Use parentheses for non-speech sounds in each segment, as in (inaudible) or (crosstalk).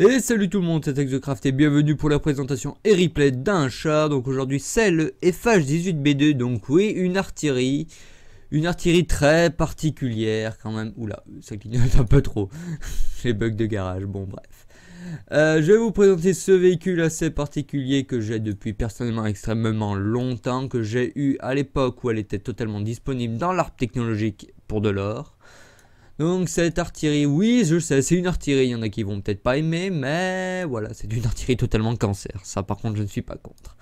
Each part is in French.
Et salut tout le monde, c'est Exocraft et bienvenue pour la présentation et replay d'un chat. Donc aujourd'hui c'est le FH18B2, donc oui, une artillerie. Une artillerie très particulière quand même. Oula, ça clignote un peu trop. (laughs) Les bugs de garage, bon bref. Euh, je vais vous présenter ce véhicule assez particulier que j'ai depuis personnellement extrêmement longtemps, que j'ai eu à l'époque où elle était totalement disponible dans l'arbre technologique pour de l'or. Donc cette artillerie, oui, je sais, c'est une artillerie, il y en a qui vont peut-être pas aimer, mais voilà, c'est une artillerie totalement cancer. Ça par contre, je ne suis pas contre.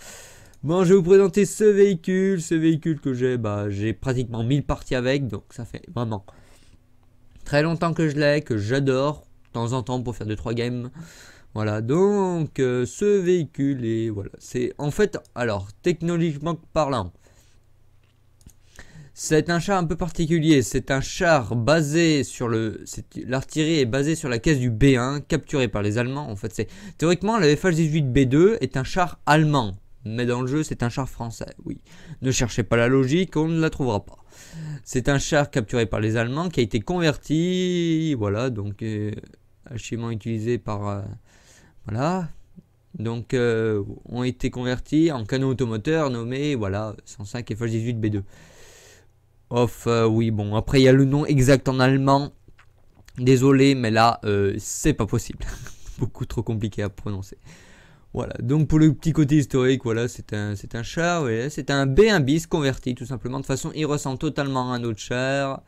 Bon, je vais vous présenter ce véhicule, ce véhicule que j'ai, bah, j'ai pratiquement 1000 parties avec, donc ça fait vraiment très longtemps que je l'ai, que j'adore, de temps en temps pour faire 2-3 games. Voilà, donc euh, ce véhicule, et voilà, c'est en fait, alors, technologiquement parlant, c'est un char un peu particulier, c'est un char basé sur le... L'artillerie est basée sur la caisse du B1, capturée par les Allemands, en fait c'est... Théoriquement, la FH-18B2 est un char allemand, mais dans le jeu c'est un char français, oui. Ne cherchez pas la logique, on ne la trouvera pas. C'est un char capturé par les Allemands qui a été converti, voilà, donc... Euh, utilisé par... Euh, voilà, donc euh, ont été convertis en canon automoteur nommé voilà 105 FH18 B2. Off, euh, oui, bon, après il y a le nom exact en allemand. Désolé, mais là, euh, c'est pas possible. (laughs) Beaucoup trop compliqué à prononcer. Voilà, donc pour le petit côté historique, voilà, c'est un, c'est un char, c'est un B1 bis converti tout simplement. De façon, il ressemble totalement à un autre char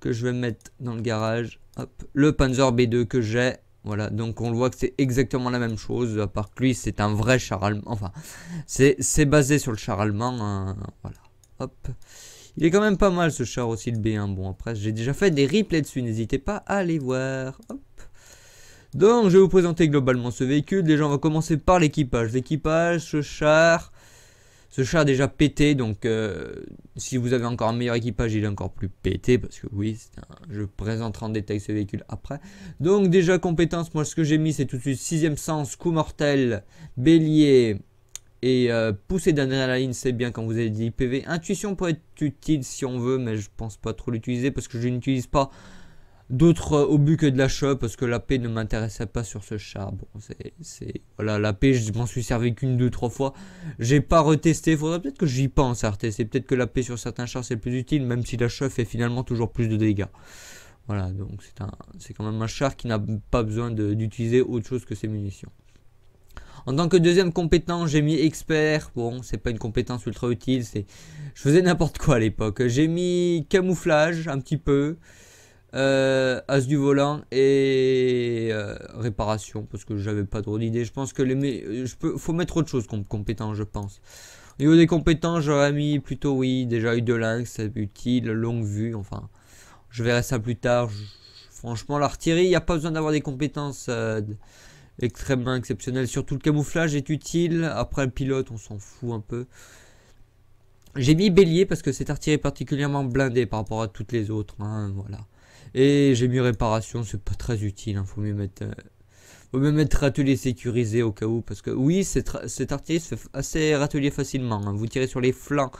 que je vais mettre dans le garage. Hop, le Panzer B2 que j'ai. Voilà, donc on voit que c'est exactement la même chose, à part que lui, c'est un vrai char allemand. Enfin, c'est basé sur le char allemand. Hein. voilà, hop. Il est quand même pas mal ce char aussi le B1. Bon après j'ai déjà fait des replays dessus, n'hésitez pas à aller voir. Donc je vais vous présenter globalement ce véhicule. Déjà on va commencer par l'équipage. L'équipage, ce char, ce char déjà pété. Donc euh, si vous avez encore un meilleur équipage il est encore plus pété. Parce que oui, je présenterai en détail ce véhicule après. Donc déjà compétences moi ce que j'ai mis c'est tout de suite 6 sens, coup mortel, bélier, et euh, pousser à la ligne c'est bien quand vous avez des IPV. Intuition pourrait être utile si on veut, mais je pense pas trop l'utiliser parce que je n'utilise pas d'autres euh, obus que de la shop parce que la paix ne m'intéressait pas sur ce char. Bon, c'est voilà, la paix, je m'en suis servi qu'une, deux, trois fois. J'ai pas retesté. Faudrait peut-être que j'y pense à retester. Peut-être que la paix sur certains chars c'est plus utile, même si la chope fait finalement toujours plus de dégâts. Voilà, donc c'est c'est quand même un char qui n'a pas besoin d'utiliser autre chose que ses munitions. En tant que deuxième compétence, j'ai mis expert. Bon, c'est pas une compétence ultra utile. C'est, je faisais n'importe quoi à l'époque. J'ai mis camouflage un petit peu, euh, as du volant et euh, réparation parce que j'avais pas trop d'idées. Je pense que les, je peux, faut mettre autre chose comme compétence, je pense. Au niveau des compétences, j'aurais mis plutôt oui, déjà eu de lynx, utile, longue vue. Enfin, je verrai ça plus tard. franchement, l'artillerie, il n'y a pas besoin d'avoir des compétences. Euh, extrêmement exceptionnel. Surtout le camouflage est utile. Après le pilote, on s'en fout un peu. J'ai mis bélier parce que cet artillerie est particulièrement blindé par rapport à toutes les autres. Hein, voilà. Et j'ai mis réparation, c'est pas très utile. Hein, faut mieux mettre, euh, faut sécurisé au cas où. Parce que oui, cet artillerie se fait assez râtelier facilement. Hein. vous tirez sur les flancs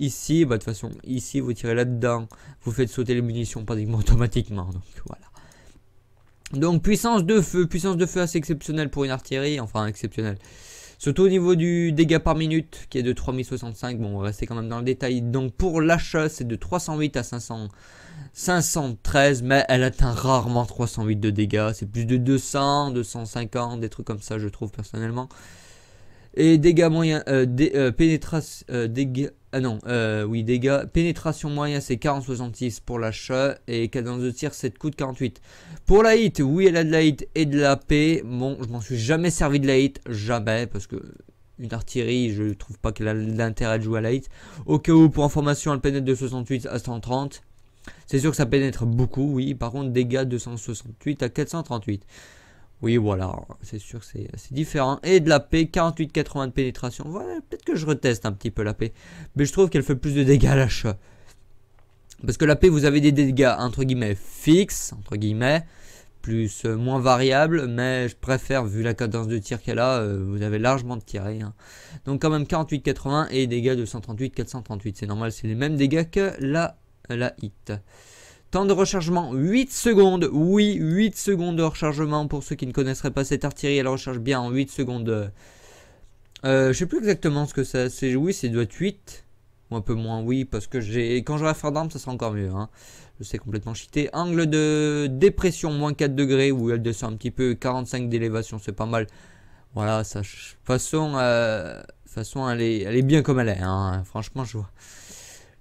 ici, bah, de toute façon, ici, vous tirez là-dedans. Vous faites sauter les munitions pratiquement (laughs) automatiquement. Donc voilà. Donc puissance de feu, puissance de feu assez exceptionnelle pour une artillerie, enfin exceptionnelle. Surtout au niveau du dégât par minute qui est de 3065, bon on va rester quand même dans le détail. Donc pour l'achat c'est de 308 à 513 mais elle atteint rarement 308 de dégâts. C'est plus de 200, 250, des trucs comme ça je trouve personnellement. Et dégâts moyens, euh, euh, euh dégâts, ah non, euh, oui, dégâts. Pénétration moyenne, c'est 40-66 pour l'achat. Et cadence de tir, c'est coups de 48. Pour la hit, oui, elle a de la hit et de la paix. Bon, je m'en suis jamais servi de la hit. Jamais, parce que une artillerie, je trouve pas qu'elle a l'intérêt de jouer à la hit. Au cas où, pour information, elle pénètre de 68 à 130. C'est sûr que ça pénètre beaucoup, oui. Par contre, dégâts de 168 à 438. Oui, voilà, c'est sûr, c'est différent. Et de la P, 48-80 de pénétration. Voilà, peut-être que je reteste un petit peu la P. Mais je trouve qu'elle fait plus de dégâts à l'achat. Parce que la P, vous avez des dégâts, entre guillemets, fixes, entre guillemets, plus euh, moins variables. Mais je préfère, vu la cadence de tir qu'elle a, euh, vous avez largement de tiré. Hein. Donc quand même 48-80 et dégâts de 138-438. C'est normal, c'est les mêmes dégâts que la, la hit. Temps de rechargement 8 secondes. Oui, 8 secondes de rechargement pour ceux qui ne connaisseraient pas cette artillerie. Elle recharge bien en 8 secondes. je euh, je sais plus exactement ce que ça c'est. Oui, c'est doit être 8. Ou un peu moins, oui, parce que j'ai. Quand j'aurai faire d'armes, ça sera encore mieux. Hein. Je sais complètement cheaté. Angle de dépression, moins 4 degrés, où elle descend un petit peu. 45 d'élévation, c'est pas mal. Voilà, ça. De toute façon, euh, façon elle, est... bien comme elle est. Hein. Franchement, je vois.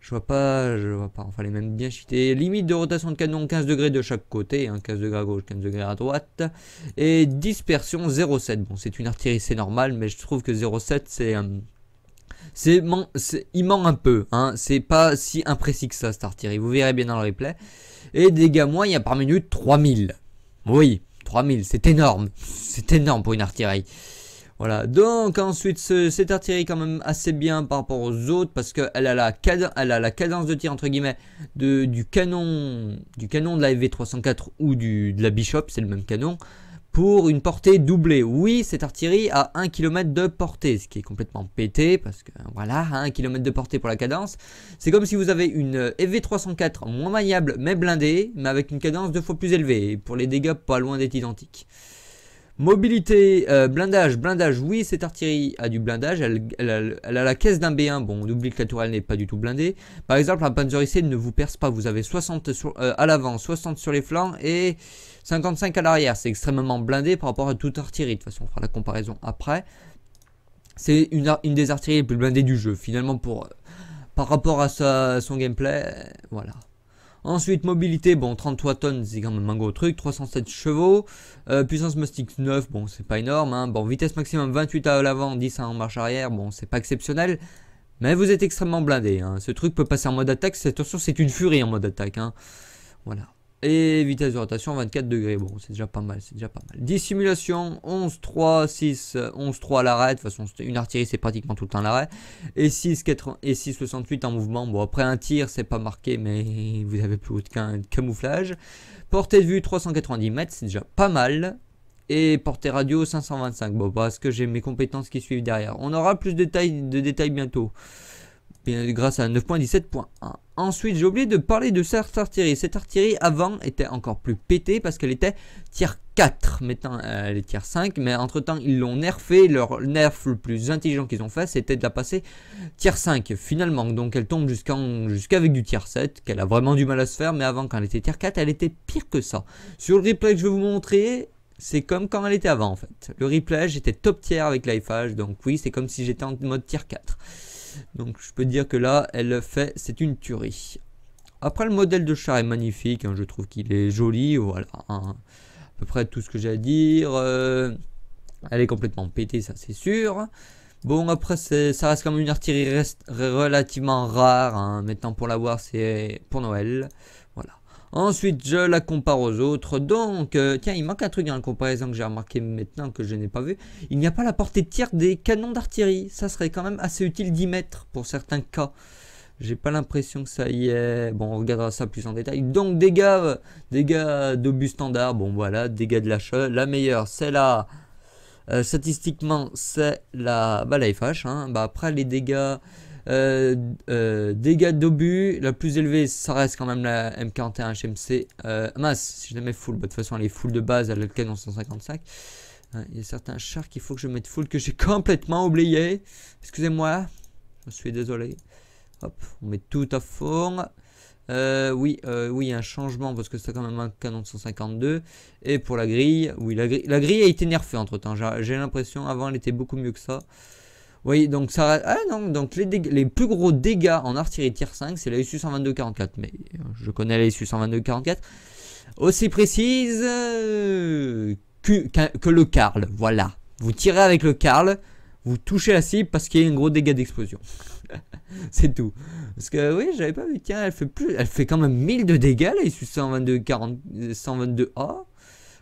Je vois pas, je vois pas. Enfin, les mêmes bien cheatés. Limite de rotation de canon 15 degrés de chaque côté, 15 hein, degrés à gauche, 15 degrés à droite. Et dispersion 0,7. Bon, c'est une artillerie, c'est normal, mais je trouve que 0,7 c'est euh, c'est il ment un peu, hein. c'est pas si imprécis que ça cette artillerie, vous verrez bien dans le replay. Et dégâts moins, il y a par minute 3000. Oui, 3000, c'est énorme, c'est énorme pour une artillerie. Voilà, donc ensuite cette artillerie quand même assez bien par rapport aux autres parce qu'elle a, la elle a la cadence de tir entre guillemets du canon du canon de la FV304 ou du, de la Bishop, c'est le même canon, pour une portée doublée. Oui, cette artillerie a 1 km de portée, ce qui est complètement pété parce que voilà, 1 km de portée pour la cadence. C'est comme si vous avez une FV304 moins maniable mais blindée, mais avec une cadence deux fois plus élevée, pour les dégâts pas loin d'être identiques. Mobilité, euh, blindage, blindage, oui, cette artillerie a du blindage, elle, a la caisse d'un B1, bon, on oublie que la tourelle n'est pas du tout blindée. Par exemple, un Panzer ne vous perce pas, vous avez 60 euh, à l'avant, 60 sur les flancs et 55 à l'arrière. C'est extrêmement blindé par rapport à toute artillerie, de toute façon, on fera la comparaison après. C'est une, une, des artilleries les plus blindées du jeu, finalement, pour, euh, par rapport à, son gameplay, voilà. Ensuite, mobilité, bon, 33 tonnes, c'est quand même un gros truc. 307 chevaux. Euh, puissance mastic 9, bon, c'est pas énorme. Hein. Bon, vitesse maximum 28 à l'avant, 10 à en marche arrière. Bon, c'est pas exceptionnel. Mais vous êtes extrêmement blindé. Hein. Ce truc peut passer en mode attaque. Attention, c'est une furie en mode attaque. Hein. Voilà. Et vitesse de rotation 24 degrés. Bon, c'est déjà pas mal, c'est déjà pas mal. Dissimulation 11, 3, 6, 11, 3 à l'arrêt. De toute façon, une artillerie, c'est pratiquement tout le temps l'arrêt. Et 6, et 6, 68 en mouvement. Bon, après un tir, c'est pas marqué, mais vous avez plus qu'un camouflage. Portée de vue 390 mètres, c'est déjà pas mal. Et portée radio 525. Bon, parce que j'ai mes compétences qui suivent derrière. On aura plus de de détails bientôt grâce à 9.17.1. Ensuite, j'ai oublié de parler de cette artillerie. Cette artillerie avant était encore plus pétée parce qu'elle était tier 4. Maintenant, elle est tier 5, mais entre temps, ils l'ont nerfé. Leur nerf le plus intelligent qu'ils ont fait, c'était de la passer tier 5 finalement. Donc, elle tombe jusqu'en jusqu'avec du tier 7, qu'elle a vraiment du mal à se faire. Mais avant, quand elle était tier 4, elle était pire que ça. Sur le replay que je vais vous montrer, c'est comme quand elle était avant en fait. Le replay, j'étais top tier avec l'IFH, donc oui, c'est comme si j'étais en mode tier 4. Donc je peux dire que là, elle fait, c'est une tuerie. Après, le modèle de char est magnifique, hein, je trouve qu'il est joli, voilà. Hein. À peu près tout ce que j'ai à dire. Euh, elle est complètement pétée, ça c'est sûr. Bon, après, ça reste quand même une artillerie relativement rare. Hein. Maintenant, pour l'avoir, c'est pour Noël. Ensuite, je la compare aux autres. Donc, euh, tiens, il manque un truc dans la comparaison que j'ai remarqué maintenant que je n'ai pas vu. Il n'y a pas la portée de tir des canons d'artillerie. Ça serait quand même assez utile d'y mettre pour certains cas. J'ai pas l'impression que ça y est. Bon, on regardera ça plus en détail. Donc, dégâts, dégâts d'obus standard. Bon, voilà, dégâts de la La meilleure, c'est la... Euh, statistiquement, c'est la, hein. bah, la FH. Hein. après, les dégâts euh, euh, dégâts d'obus, la plus élevée, ça reste quand même la M41 HMC. Euh, masse, si je la mets full, bah, de toute façon elle est full de base, elle a le canon 155. Il y a certains chars qu'il faut que je mette full que j'ai (laughs) complètement oublié. Excusez-moi, je suis désolé. Hop, on met tout à fond. Euh, oui, oui, un changement parce que c'est quand même un canon de 152. Et pour la grille, oui, la grille, la grille a été nerfée entre temps. J'ai l'impression, avant elle était beaucoup mieux que ça. Oui, donc ça. Ah non, donc les, les plus gros dégâts en artillerie tier 5, c'est la SU 122-44. Mais euh, je connais la SU 122-44. Aussi précise euh, que, le Karl. Voilà. Vous tirez avec le Karl, vous touchez la cible parce qu'il y a un gros dégât d'explosion. (laughs) c'est tout. Parce que oui, j'avais pas vu. Tiens, elle fait plus. Elle fait quand même 1000 de dégâts la SU 122-40, 122A.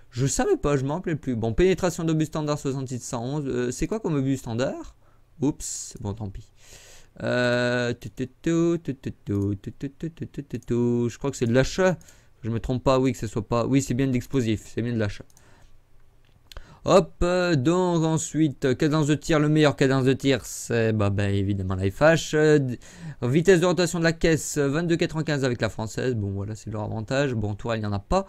Je savais pas, je m'en rappelais plus. Bon, pénétration d'obus standard 67 111 euh, c'est quoi comme obus standard Oups, bon tant pis. Je crois que c'est de l'achat. Je me trompe pas, oui, que ce soit pas. Oui, c'est bien de l'explosif, c'est bien de l'achat. Hop, donc ensuite, cadence de tir, le meilleur cadence de tir, c'est bah, évidemment la vitesse de rotation de la caisse, 22,95 avec la française, bon voilà, c'est leur avantage. Bon, toi il n'y en a pas.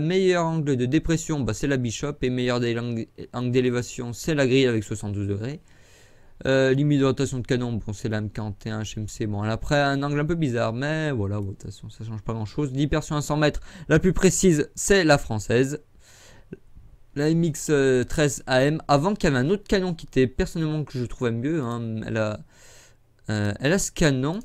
meilleur angle de dépression, c'est la Bishop. Et meilleur angle d'élévation, c'est la grille avec 72 degrés. Euh, Limite de rotation de canon, bon c'est la M41 HMC, Bon, elle a après un angle un peu bizarre, mais voilà, rotation ça change pas grand chose. L'hypersion à 100 mètres, la plus précise, c'est la française. La MX-13AM, avant qu'il y avait un autre canon qui était personnellement que je trouvais mieux. Hein, elle, euh, elle a ce canon.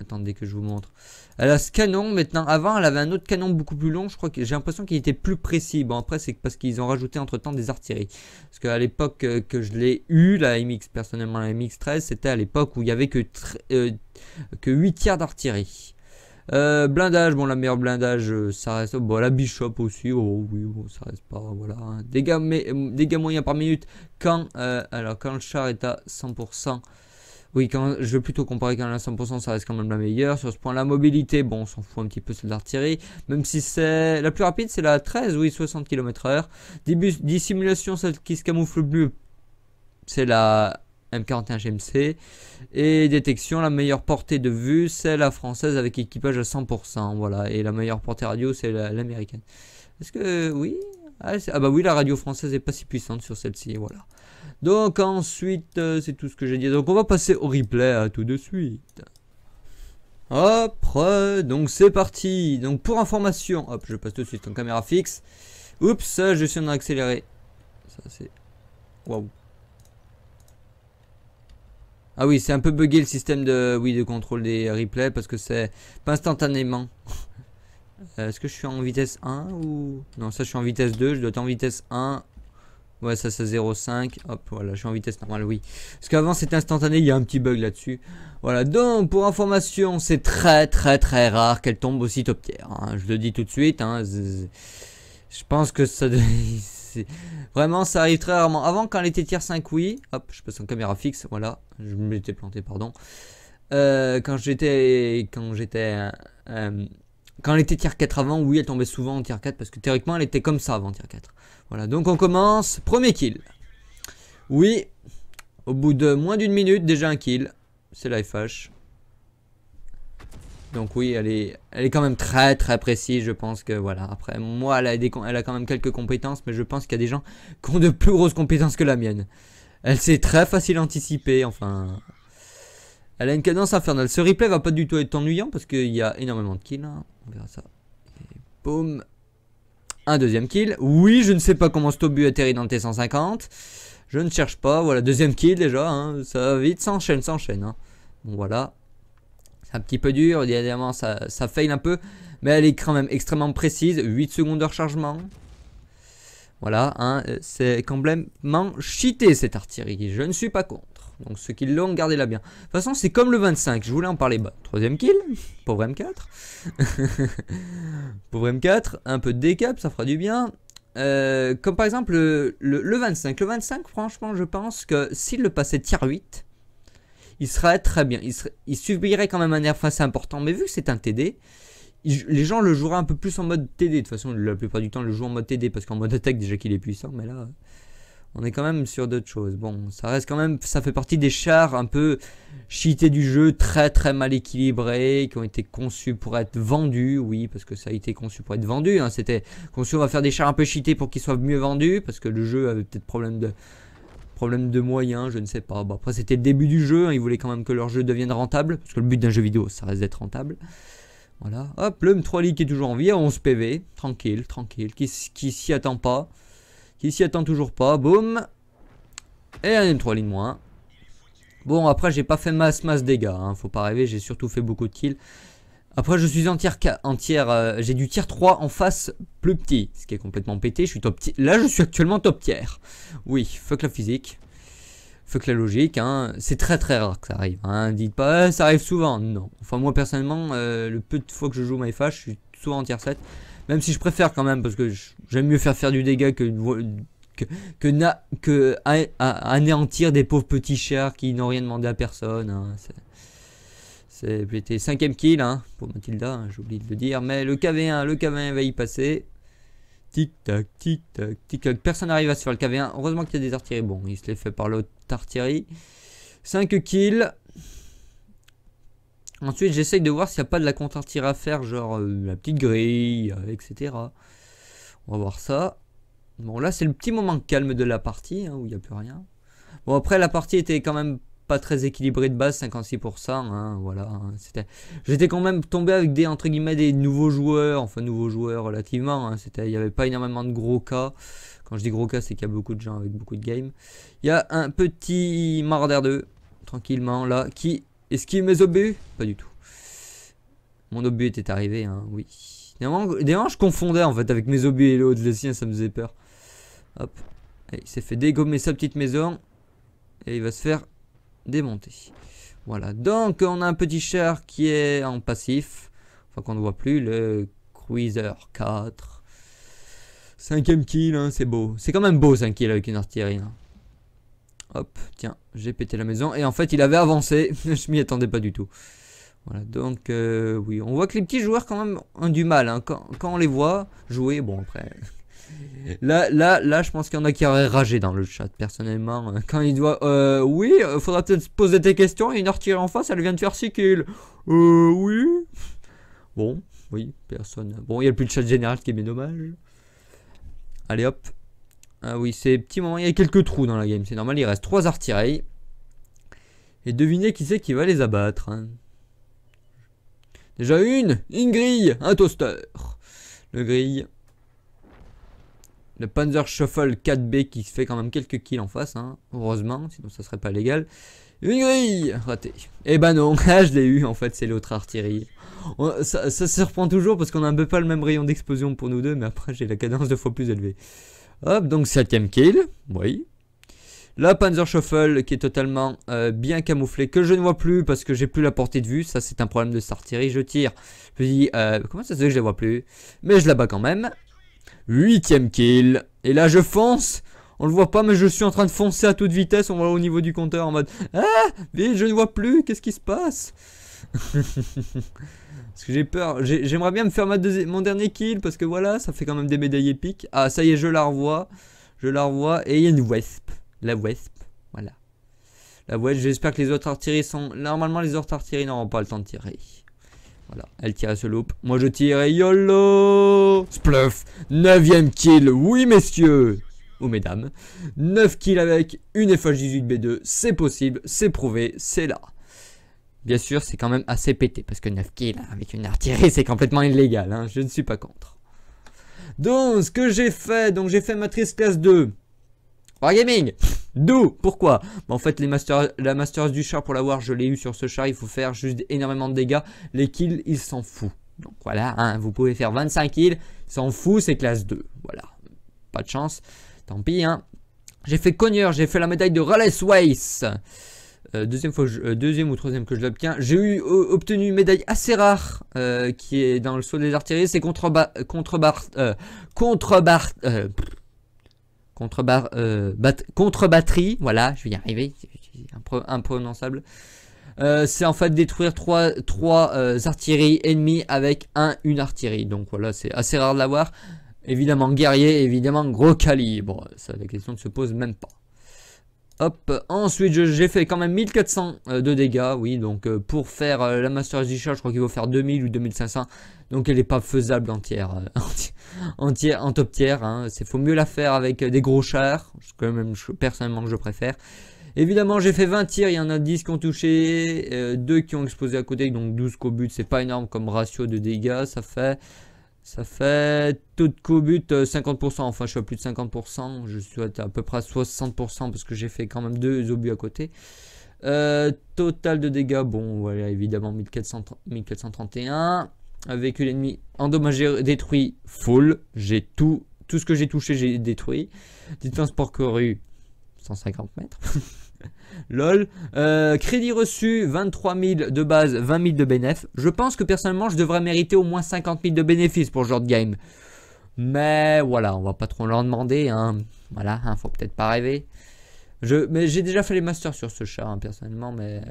Attendez que je vous montre. Elle a ce canon maintenant. Avant, elle avait un autre canon beaucoup plus long. Je crois que j'ai l'impression qu'il était plus précis. Bon, après, c'est parce qu'ils ont rajouté entre temps des artilleries. Parce qu'à l'époque euh, que je l'ai eu, la MX, personnellement, la MX13, c'était à l'époque où il y avait que, euh, que 8 tiers d'artillerie. Euh, blindage, bon la meilleure blindage ça reste, bon la bishop aussi, oh oui bon ça reste pas, voilà, hein. dégâts, mais, dégâts moyens par minute quand, alors quand le char est à 100%, oui, quand, je vais plutôt comparer quand même à 100%, ça reste quand même la meilleure. Sur ce point, la mobilité, bon, on s'en fout un petit peu, celle d'artillerie. Même si c'est la plus rapide, c'est la 13, oui, 60 km/h. Dissimulation, celle qui se camoufle le plus, c'est la M41 GMC. Et détection, la meilleure portée de vue, c'est la française avec équipage à 100%. Voilà. Et la meilleure portée radio, c'est l'américaine. Est-ce que. Oui ah, ah, bah oui, la radio française est pas si puissante sur celle-ci. Voilà. Donc ensuite, euh, c'est tout ce que j'ai dit. Donc on va passer au replay à tout de suite. Hop, donc c'est parti. Donc pour information, hop, je passe tout de suite en caméra fixe. Oups, je suis en accéléré. Ça c'est... Waouh. Ah oui, c'est un peu buggé le système de, oui, de contrôle des replays parce que c'est pas instantanément. (laughs) Euh, est-ce que je suis en vitesse 1 ou... Non, ça je suis en vitesse 2, je dois être en vitesse 1 Ouais, ça, c'est 0,5. Hop, voilà, je suis en vitesse normale, oui. Parce qu'avant, c'était instantané, il y a un petit bug là-dessus. Voilà, donc, pour information, c'est très, très, très rare qu'elle tombe aussi top tiers. Hein. Je le dis tout de suite, hein, Je pense que ça... (laughs) Vraiment, ça arrive très rarement. Avant, quand elle était tier 5, oui. Hop, je passe en caméra fixe, voilà. Je m'étais planté, pardon. Euh, quand j'étais... Quand j'étais... Euh, quand elle était tier 4 avant, oui, elle tombait souvent en tier 4 parce que théoriquement, elle était comme ça avant tier 4. Voilà, donc on commence. Premier kill. Oui, au bout de moins d'une minute, déjà un kill. C'est la FH. Donc oui, elle est, elle est quand même très très précise, je pense que voilà. Après, moi, elle a, elle a quand même quelques compétences, mais je pense qu'il y a des gens qui ont de plus grosses compétences que la mienne. Elle s'est très facile anticiper, enfin... Elle a une cadence infernale. Ce replay va pas du tout être ennuyant parce qu'il y a énormément de kills. Hein. On verra ça. Et boum. Un deuxième kill. Oui, je ne sais pas comment ce tobu atterrit dans T150. Je ne cherche pas. Voilà, deuxième kill déjà. Hein. Ça vite, s'enchaîne, s'enchaîne. Hein. Bon, voilà. C'est un petit peu dur. Évidemment, ça, ça fail un peu. Mais elle est quand même extrêmement précise. 8 secondes de rechargement. Voilà, hein. c'est complètement cheaté cette artillerie. Je ne suis pas con. Donc ceux qui l'ont, gardez-la bien. De toute façon, c'est comme le 25. Je voulais en parler. bas. troisième kill. Pauvre M4. (laughs) Pauvre M4. Un peu de décap, ça fera du bien. Euh, comme par exemple le, 25. Le 25, franchement, je pense que s'il le passait tier 8, il serait très bien. Il, subirait quand même un nerf assez important. Mais vu que c'est un TD, les gens le joueraient un peu plus en mode TD. De toute façon, la plupart du temps, le jouent en mode TD parce qu'en mode attaque, déjà qu'il est puissant. Mais là, on est quand même sur d'autres choses. Bon, ça reste quand même, ça fait partie des chars un peu cheatés du jeu, très très mal équilibrés, qui ont été conçus pour être vendus, oui, parce que ça a été conçu pour être vendu. Hein. C'était conçu, on va faire des chars un peu cheatés pour qu'ils soient mieux vendus, parce que le jeu avait peut-être problème de problème de moyens, je ne sais pas. Bon, après c'était le début du jeu, hein. ils voulaient quand même que leur jeu devienne rentable, parce que le but d'un jeu vidéo, ça reste d'être rentable. Voilà, hop, le M3 League qui est toujours en vie à 11 PV, tranquille, tranquille, qui, qui s'y attend pas. Ici s'y attend toujours pas. Boum. Et un M3 ligne moins. Bon, après, j'ai pas fait masse, masse dégâts. Hein, faut pas rêver, j'ai surtout fait beaucoup de kills. Après, je suis en tier, euh, j'ai du tier 3 en face plus petit, ce qui est complètement pété. Je suis top Là, je suis actuellement top tier. Oui, fuck la physique. Fuck la logique, hein, c'est très très rare que ça arrive. Hein, dites pas, euh, ça arrive souvent. Non. Enfin, moi personnellement, euh, le peu de fois que je joue ma je suis souvent en tier 7. Même si je préfère quand même, parce que j'aime mieux faire faire du dégât que que, anéantir des pauvres petits chars qui n'ont rien demandé à personne. Hein. C'est pété. Cinquième kill hein, pour Mathilda, hein, j'oublie de le dire. Mais le KV1, le KV1 va y passer. Tic-tac, tic-tac, tic-tac. Personne n'arrive à se faire le KV1. Heureusement qu'il y a des artilleries. Bon, il se les fait par l'autre artillerie. 5 kills. Ensuite, j'essaye de voir s'il n'y a pas de la contre-tir à faire, genre euh, la petite grille, euh, etc. On va voir ça. Bon, là, c'est le petit moment calme de la partie, hein, où il n'y a plus rien. Bon, après, la partie était quand même pas très équilibrée de base, 56%, hein, voilà. Hein, j'étais quand même tombé avec des, entre guillemets, des nouveaux joueurs, enfin, nouveaux joueurs relativement. c'était, il n'y avait pas énormément de gros cas. Quand je dis gros cas, c'est qu'il y a beaucoup de gens avec beaucoup de games. Il y a un petit Marder 2, tranquillement, là, qui est-ce Esquive mes obus Pas du tout. Mon obus était arrivé, hein, oui. déjà, je confondais en fait avec mes obus et l'autre, le sien, ça me faisait peur. Hop. il s'est fait dégommer sa petite maison. Et il va se faire démonter. Voilà. Donc, on a un petit char qui est en passif. Enfin, qu'on ne voit plus. Le Cruiser 4. Cinquième kill, hein, c'est beau. C'est quand même beau, 5 kills avec une artillerie. Hein. Hop, tiens j'ai pété la maison. Et en fait, il avait avancé. (laughs) je m'y attendais pas du tout. Voilà, donc euh, oui, on voit que les petits joueurs quand même ont du mal. Hein. Quand, on les voit jouer, bon après... (laughs) Là, là, là, je pense qu'il y en a qui auraient ragé dans le chat, personnellement. (laughs) Quand il doit... Euh, oui, euh, faudra peut-être se poser des questions et une heure en face, elle vient de faire 6 kills. Euh, oui. Bon, oui, personne... Bon, il n'y a plus de chat général, qui est bien dommage. Allez hop, ah oui, c'est petit moment. Il y a quelques trous dans la game, c'est normal. Il reste 3 artilleries. Et devinez qui c'est qui va les abattre. Hein. Déjà une Une grille Un toaster Le grille. Le Panzer Shuffle 4B qui se fait quand même quelques kills en face. Hein. Heureusement, sinon ça serait pas légal. Une grille Raté. Eh ben non, (laughs) ah, je l'ai eu en fait, c'est l'autre artillerie. ça, se reprend toujours parce qu'on a un peu pas le même rayon d'explosion pour nous deux, mais après j'ai la cadence deux fois plus élevée. Hop, donc 7ème kill. Oui. La Panzer Shuffle qui est totalement euh, bien camouflée, que je ne vois plus parce que j'ai plus la portée de vue. Ça, c'est un problème de sartillerie, Je tire. Je me dis, euh, comment ça se fait que je la vois plus Mais je la bats quand même. 8ème kill. Et là, je fonce. On le voit pas, mais je suis en train de foncer à toute vitesse. On voit au niveau du compteur en mode Ah, mais je ne vois plus. Qu'est-ce qui se passe (laughs) Parce que j'ai peur. J'aimerais bien me faire mon dernier kill parce que voilà, ça fait quand même des médailles épiques. Ah, ça y est, je la revois. Je la revois. Et il y a une Wesp. La Wesp. Voilà. La Wesp, j'espère que les autres artilleries sont. Normalement, les autres artilleries n'auront pas le temps de tirer. Voilà, elle tire à ce loop. Moi, je tire et YOLO Spluff 9 kill, oui, messieurs Ou mesdames. 9 kills avec une FH18B2, c'est possible, c'est prouvé, c'est là. Bien sûr, c'est quand même assez pété, parce que 9 kills avec une artillerie, c'est complètement illégal, hein, je ne suis pas contre. Donc, ce que j'ai fait, donc j'ai fait matrice classe 2. gaming. D'où Pourquoi bah, En fait, les masters, la Masters du char, pour l'avoir, je l'ai eu sur ce char, il faut faire juste énormément de dégâts. Les kills, ils s'en foutent. Donc voilà, hein, vous pouvez faire 25 kills, s'en fout, c'est classe 2. Voilà, pas de chance, tant pis. Hein. J'ai fait cogneur, j'ai fait la médaille de Raleigh Weiss. Euh, deuxième, fois euh, deuxième ou troisième que je l'obtiens. J'ai eu obtenu une médaille assez rare euh, qui est dans le saut des artilleries. C'est contre contre contre contre batterie. Voilà, je vais y arriver. Imprononçable. c'est en fait détruire trois, trois artilleries ennemies avec un une artillerie. Donc voilà, c'est assez rare de l'avoir. Évidemment guerrier, évidemment gros calibre. Ça, la question ne se pose même pas. Hop, ensuite j'ai fait quand même 1400 euh, de dégâts, oui, donc euh, pour faire euh, la Master Edition, je crois qu'il faut faire 2000 ou 2500, donc elle n'est pas faisable entière, (laughs) entière en top tiers, hein. c'est faut mieux la faire avec des gros chars, quand même personnellement que je préfère. Évidemment, j'ai fait 20 tirs, il y en a 10 qui ont touché, 2 qui ont explosé à côté, donc 12 qu'au but, c'est pas énorme comme ratio de dégâts, ça fait ça fait tout de co-but 50%. Euh, enfin, je suis à plus de 50%. Je suis à peu près à 60% parce que j'ai fait quand même deux obus à côté. Euh, total de dégâts, bon, voilà, évidemment 1431. Véhicule ennemi endommagé, détruit, full. J'ai tout, tout ce que j'ai touché, j'ai détruit. Distance parcourue, 150 mètres. (laughs) Lol. Euh, crédit reçu, 23 000 de base, 20 000 de bénéf. Je pense que personnellement, je devrais mériter au moins 50 000 de bénéfices pour ce genre de game. Mais voilà, on va pas trop leur demander. Hein. Voilà, hein, faut peut-être pas rêver. Je, mais j'ai déjà fait les masters sur ce chat, hein, personnellement, mais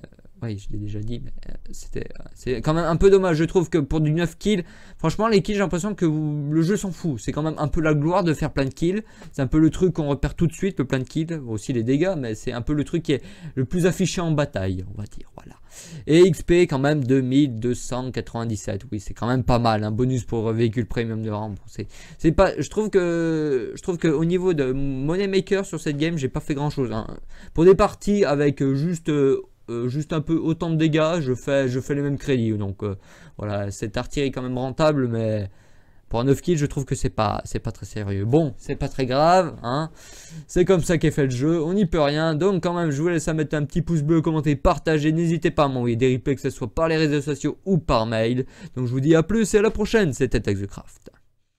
oui, je l'ai déjà dit, mais euh, c'était euh, c'est quand même un peu dommage. Je trouve que pour du 9 kills, franchement, les kills, j'ai l'impression que vous, le jeu s'en fout. C'est quand même un peu la gloire de faire plein de kills. C'est un peu le truc qu'on repère tout de suite, le plein de kills, aussi les dégâts, mais c'est un peu le truc qui est le plus affiché en bataille, on va dire. Voilà. Et XP quand même 2297. Oui, c'est quand même pas mal. Un bonus pour véhicule premium de rang. C'est, c'est pas. Je trouve que je trouve que au niveau de money maker sur cette game, j'ai pas fait grand chose. Hein. Pour des parties avec euh, juste euh, juste un peu autant de dégâts, je fais, je fais les mêmes crédits. Donc euh, voilà, cette artillerie est quand même rentable, mais pour un 9 kills, je trouve que c'est pas, c'est pas très sérieux. Bon, c'est pas très grave, hein. C'est comme ça qu'est fait le jeu, on n'y peut rien. Donc quand même, je vous laisse à mettre un petit pouce bleu, commenter, partager. N'hésitez pas à m'envoyer des replays, que ce soit par les réseaux sociaux ou par mail. Donc je vous dis à plus et à la prochaine, c'était Axecraft